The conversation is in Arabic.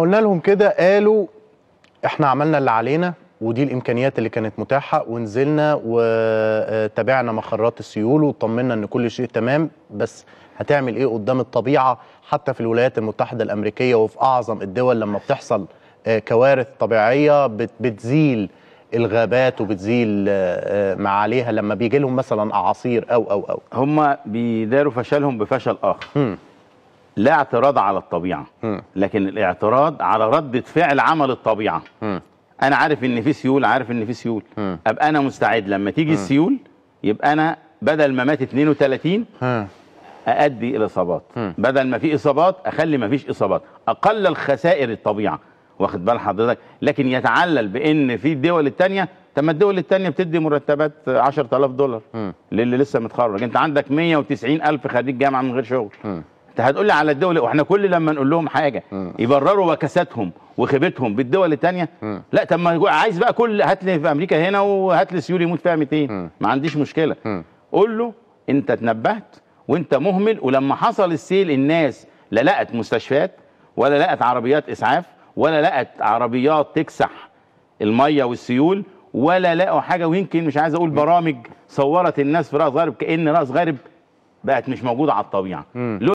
قلنا لهم كده قالوا احنا عملنا اللي علينا ودي الامكانيات اللي كانت متاحه ونزلنا وتابعنا مخرات السيول وطمنا ان كل شيء تمام بس هتعمل ايه قدام الطبيعه حتى في الولايات المتحده الامريكيه وفي اعظم الدول لما بتحصل آه، كوارث طبيعيه بتزيل الغابات وبتزيل آه، آه، معاليها لما بيجي لهم مثلا اعاصير او او او هم بيداروا فشلهم بفشل اخر لا اعتراض على الطبيعة م. لكن الاعتراض على ردة فعل عمل الطبيعة م. أنا عارف إن في سيول عارف إن في سيول م. أبقى أنا مستعد لما تيجي السيول يبقى أنا بدل ما مات 32 أأدي الإصابات بدل ما في إصابات أخلي ما فيش إصابات أقل الخسائر الطبيعة واخد بال حضرتك لكن يتعلل بإن في الدول التانية طب ما الدول التانية بتدي مرتبات 10000 دولار م. للي لسه متخرج انت عندك 190000 خريج جامعه من غير شغل م. انت هتقول لي على الدول واحنا كل لما نقول لهم حاجه يبرروا وكاساتهم وخيبتهم بالدول الثانيه لا طب ما عايز بقى كل هات لي في امريكا هنا وهات لي سيول يموت فيها 200 ما عنديش مشكله قول له انت تنبهت وانت مهمل ولما حصل السيل الناس لا لقت مستشفيات ولا لقت عربيات اسعاف ولا لقت عربيات تكسح الميه والسيول ولا لقوا حاجه ويمكن مش عايز اقول برامج صورت الناس في راس غارب كان راس غارب بقت مش موجوده على الطبيعه